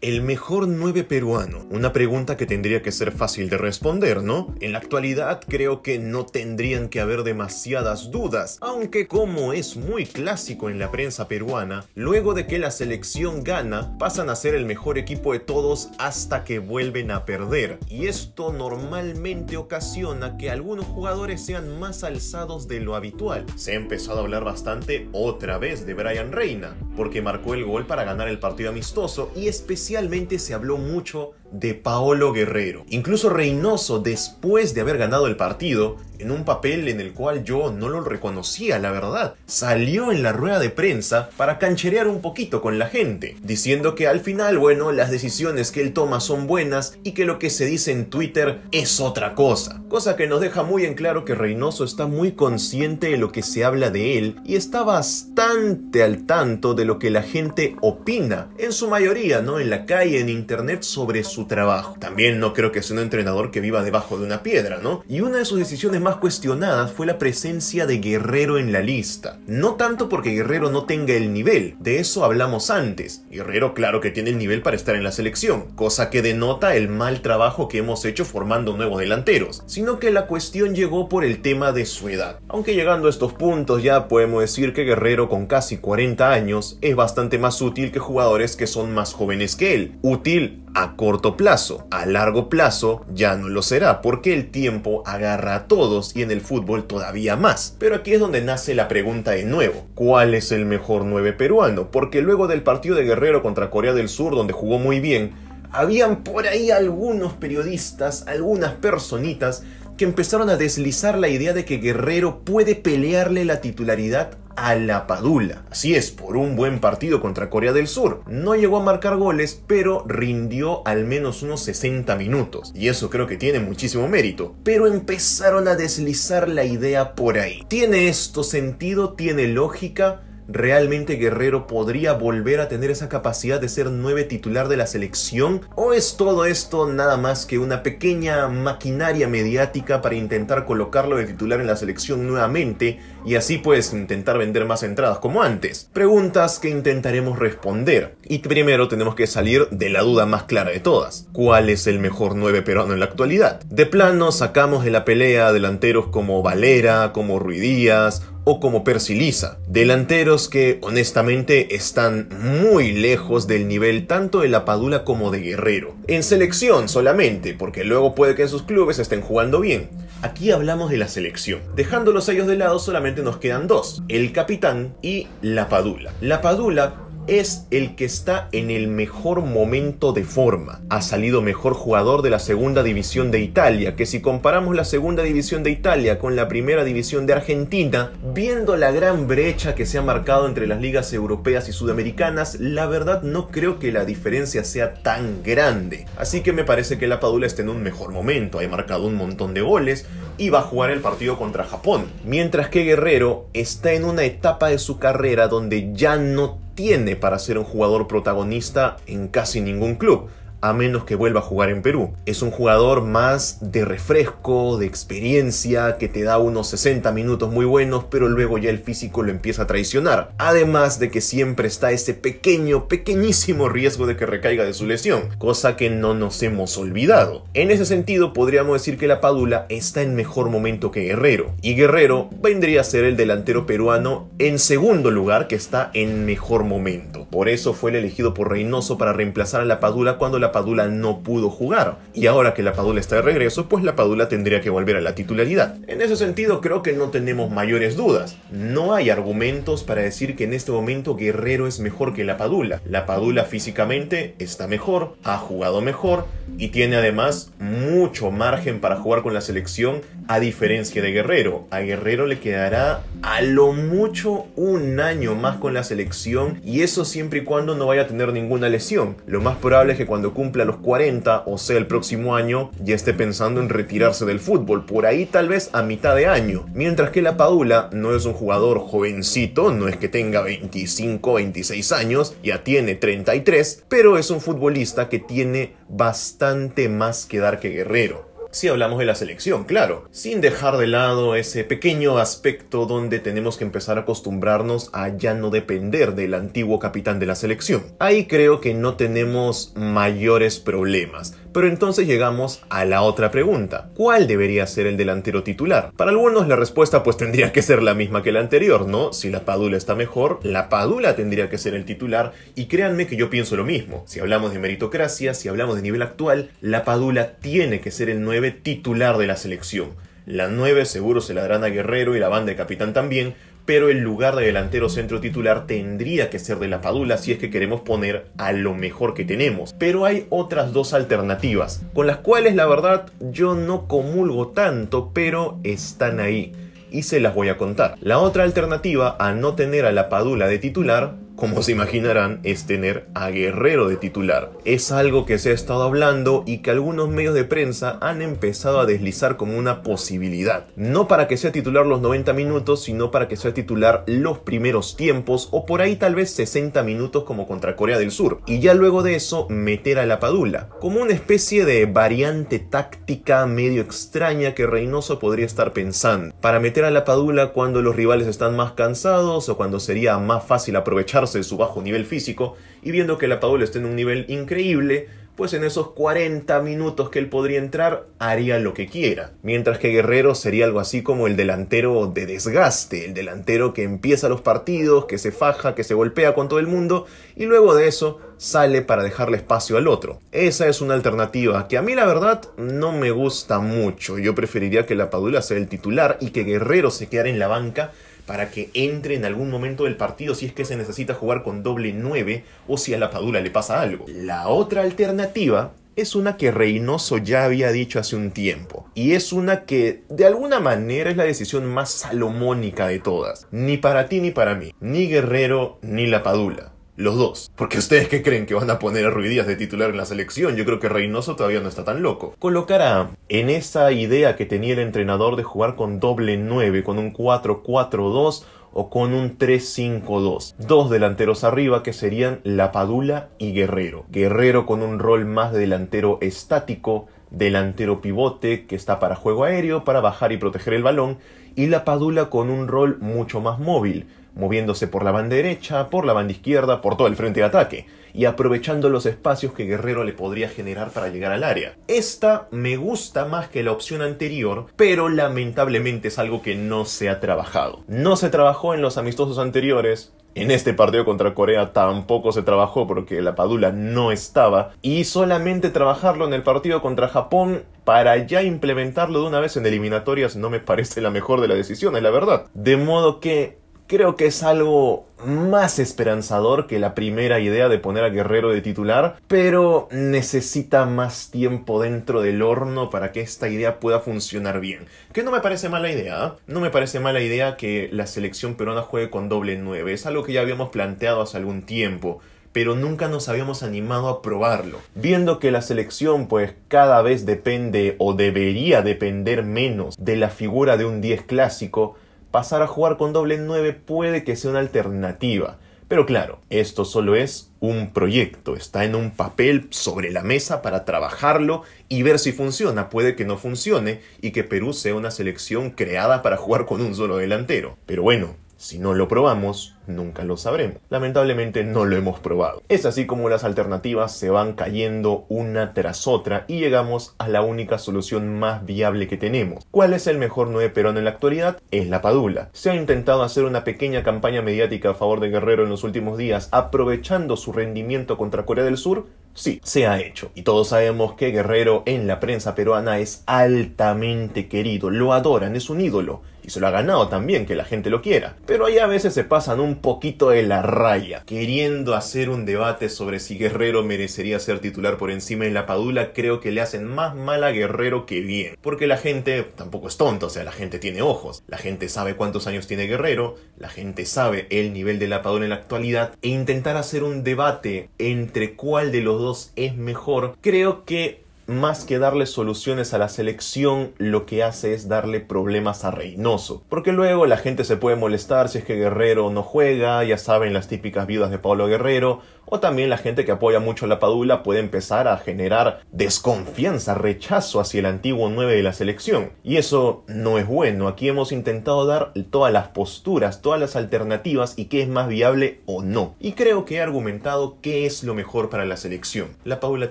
El mejor 9 peruano. Una pregunta que tendría que ser fácil de responder, ¿no? En la actualidad creo que no tendrían que haber demasiadas dudas, aunque como es muy clásico en la prensa peruana, luego de que la selección gana, pasan a ser el mejor equipo de todos hasta que vuelven a perder. Y esto normalmente ocasiona que algunos jugadores sean más alzados de lo habitual. Se ha empezado a hablar bastante otra vez de Brian Reina, porque marcó el gol para ganar el partido amistoso y especialmente se habló mucho de Paolo Guerrero. Incluso Reynoso, después de haber ganado el partido, en un papel en el cual yo no lo reconocía, la verdad, salió en la rueda de prensa para cancherear un poquito con la gente, diciendo que al final, bueno, las decisiones que él toma son buenas y que lo que se dice en Twitter es otra cosa. Cosa que nos deja muy en claro que Reynoso está muy consciente de lo que se habla de él y está bastante al tanto de lo que la gente opina, en su mayoría, ¿no? En la calle, en internet, sobre su trabajo. También no creo que sea un entrenador que viva debajo de una piedra, ¿no? Y una de sus decisiones más cuestionadas fue la presencia de Guerrero en la lista. No tanto porque Guerrero no tenga el nivel, de eso hablamos antes. Guerrero claro que tiene el nivel para estar en la selección, cosa que denota el mal trabajo que hemos hecho formando nuevos delanteros, sino que la cuestión llegó por el tema de su edad. Aunque llegando a estos puntos ya podemos decir que Guerrero con casi 40 años es bastante más útil que jugadores que son más jóvenes que él. Útil a corto plazo, a largo plazo ya no lo será, porque el tiempo agarra a todos y en el fútbol todavía más. Pero aquí es donde nace la pregunta de nuevo, ¿cuál es el mejor 9 peruano? Porque luego del partido de Guerrero contra Corea del Sur, donde jugó muy bien, habían por ahí algunos periodistas, algunas personitas que empezaron a deslizar la idea de que Guerrero puede pelearle la titularidad a la Padula. Así es, por un buen partido contra Corea del Sur. No llegó a marcar goles, pero rindió al menos unos 60 minutos. Y eso creo que tiene muchísimo mérito. Pero empezaron a deslizar la idea por ahí. ¿Tiene esto sentido? ¿Tiene lógica? ¿Realmente Guerrero podría volver a tener esa capacidad de ser 9 titular de la selección? ¿O es todo esto nada más que una pequeña maquinaria mediática para intentar colocarlo de titular en la selección nuevamente y así pues intentar vender más entradas como antes? Preguntas que intentaremos responder. Y primero tenemos que salir de la duda más clara de todas. ¿Cuál es el mejor 9 peruano en la actualidad? De plano sacamos de la pelea delanteros como Valera, como Ruidías, o como Persilisa delanteros que honestamente están muy lejos del nivel tanto de la Padula como de Guerrero. En selección solamente, porque luego puede que en sus clubes estén jugando bien. Aquí hablamos de la selección. Dejando los sellos de lado solamente nos quedan dos, el capitán y la Padula. La Padula es el que está en el mejor momento de forma. Ha salido mejor jugador de la segunda división de Italia, que si comparamos la segunda división de Italia con la primera división de Argentina, viendo la gran brecha que se ha marcado entre las ligas europeas y sudamericanas, la verdad no creo que la diferencia sea tan grande. Así que me parece que la Padula está en un mejor momento, ha marcado un montón de goles y va a jugar el partido contra Japón. Mientras que Guerrero está en una etapa de su carrera donde ya no tiene para ser un jugador protagonista en casi ningún club a menos que vuelva a jugar en Perú. Es un jugador más de refresco, de experiencia, que te da unos 60 minutos muy buenos, pero luego ya el físico lo empieza a traicionar. Además de que siempre está ese pequeño, pequeñísimo riesgo de que recaiga de su lesión, cosa que no nos hemos olvidado. En ese sentido, podríamos decir que la Padula está en mejor momento que Guerrero, y Guerrero vendría a ser el delantero peruano en segundo lugar que está en mejor momento. Por eso fue el elegido por Reynoso para reemplazar a la Padula cuando la Padula no pudo jugar. Y ahora que la Padula está de regreso, pues la Padula tendría que volver a la titularidad. En ese sentido, creo que no tenemos mayores dudas. No hay argumentos para decir que en este momento Guerrero es mejor que la Padula. La Padula físicamente está mejor, ha jugado mejor y tiene además mucho margen para jugar con la selección a diferencia de Guerrero, a Guerrero le quedará a lo mucho un año más con la selección y eso siempre y cuando no vaya a tener ninguna lesión. Lo más probable es que cuando cumpla los 40, o sea el próximo año, ya esté pensando en retirarse del fútbol, por ahí tal vez a mitad de año. Mientras que La Padula no es un jugador jovencito, no es que tenga 25, 26 años, ya tiene 33, pero es un futbolista que tiene bastante más que dar que Guerrero si hablamos de la selección, claro, sin dejar de lado ese pequeño aspecto donde tenemos que empezar a acostumbrarnos a ya no depender del antiguo capitán de la selección. Ahí creo que no tenemos mayores problemas. Pero entonces llegamos a la otra pregunta. ¿Cuál debería ser el delantero titular? Para algunos la respuesta pues tendría que ser la misma que la anterior, ¿no? Si la Padula está mejor, la Padula tendría que ser el titular y créanme que yo pienso lo mismo. Si hablamos de meritocracia, si hablamos de nivel actual, la Padula tiene que ser el nuevo titular de la selección. La 9 seguro se la darán a Guerrero y la banda de capitán también, pero el lugar de delantero centro titular tendría que ser de la Padula si es que queremos poner a lo mejor que tenemos. Pero hay otras dos alternativas, con las cuales la verdad yo no comulgo tanto, pero están ahí. Y se las voy a contar. La otra alternativa a no tener a la Padula de titular como se imaginarán, es tener a Guerrero de titular. Es algo que se ha estado hablando y que algunos medios de prensa han empezado a deslizar como una posibilidad. No para que sea titular los 90 minutos, sino para que sea titular los primeros tiempos o por ahí tal vez 60 minutos como contra Corea del Sur. Y ya luego de eso meter a la Padula, como una especie de variante táctica medio extraña que Reynoso podría estar pensando, para meter a la Padula cuando los rivales están más cansados o cuando sería más fácil aprovechar de su bajo nivel físico y viendo que la Padula está en un nivel increíble, pues en esos 40 minutos que él podría entrar haría lo que quiera. Mientras que Guerrero sería algo así como el delantero de desgaste, el delantero que empieza los partidos, que se faja, que se golpea con todo el mundo y luego de eso sale para dejarle espacio al otro. Esa es una alternativa que a mí la verdad no me gusta mucho. Yo preferiría que la Padula sea el titular y que Guerrero se quedara en la banca para que entre en algún momento del partido si es que se necesita jugar con doble 9 o si a la Padula le pasa algo. La otra alternativa es una que Reynoso ya había dicho hace un tiempo. Y es una que de alguna manera es la decisión más salomónica de todas. Ni para ti ni para mí. Ni Guerrero ni La Padula los dos. Porque ustedes que creen que van a poner a Ruidías de titular en la selección. Yo creo que Reynoso todavía no está tan loco. Colocará en esa idea que tenía el entrenador de jugar con doble 9, con un 4-4-2 o con un 3-5-2. Dos delanteros arriba que serían La Padula y Guerrero. Guerrero con un rol más de delantero estático, delantero pivote que está para juego aéreo, para bajar y proteger el balón, y La Padula con un rol mucho más móvil moviéndose por la banda derecha, por la banda izquierda, por todo el frente de ataque, y aprovechando los espacios que Guerrero le podría generar para llegar al área. Esta me gusta más que la opción anterior, pero lamentablemente es algo que no se ha trabajado. No se trabajó en los amistosos anteriores, en este partido contra Corea tampoco se trabajó porque la Padula no estaba y solamente trabajarlo en el partido contra Japón para ya implementarlo de una vez en eliminatorias no me parece la mejor de las decisiones, la verdad. De modo que creo que es algo más esperanzador que la primera idea de poner a Guerrero de titular, pero necesita más tiempo dentro del horno para que esta idea pueda funcionar bien. Que no me parece mala idea, ¿eh? no me parece mala idea que la selección peruana juegue con doble 9, es algo que ya habíamos planteado hace algún tiempo pero nunca nos habíamos animado a probarlo. Viendo que la selección pues cada vez depende o debería depender menos de la figura de un 10 clásico, pasar a jugar con doble 9 puede que sea una alternativa. Pero claro, esto solo es un proyecto, está en un papel sobre la mesa para trabajarlo y ver si funciona. Puede que no funcione y que Perú sea una selección creada para jugar con un solo delantero. Pero bueno, si no lo probamos, nunca lo sabremos. Lamentablemente no lo hemos probado. Es así como las alternativas se van cayendo una tras otra y llegamos a la única solución más viable que tenemos. ¿Cuál es el mejor 9 peruano en la actualidad? Es la Padula. Se ha intentado hacer una pequeña campaña mediática a favor de Guerrero en los últimos días, aprovechando su rendimiento contra Corea del Sur. Sí, se ha hecho. Y todos sabemos que Guerrero en la prensa peruana es altamente querido, lo adoran, es un ídolo y se lo ha ganado también que la gente lo quiera. Pero ahí a veces se pasan un poquito de la raya, queriendo hacer un debate sobre si Guerrero merecería ser titular por encima de la Padula, creo que le hacen más mal a Guerrero que bien, porque la gente tampoco es tonta, o sea, la gente tiene ojos, la gente sabe cuántos años tiene Guerrero, la gente sabe el nivel de la Padula en la actualidad e intentar hacer un debate entre cuál de los dos es mejor, creo que más que darle soluciones a la selección, lo que hace es darle problemas a Reynoso. Porque luego la gente se puede molestar si es que Guerrero no juega, ya saben las típicas viudas de Pablo Guerrero, o también la gente que apoya mucho a la Padula puede empezar a generar desconfianza, rechazo hacia el antiguo 9 de la selección. Y eso no es bueno. Aquí hemos intentado dar todas las posturas, todas las alternativas y qué es más viable o no. Y creo que he argumentado qué es lo mejor para la selección. La Padula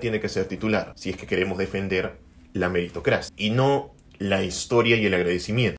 tiene que ser titular. Si es que queremos defender la meritocracia y no la historia y el agradecimiento.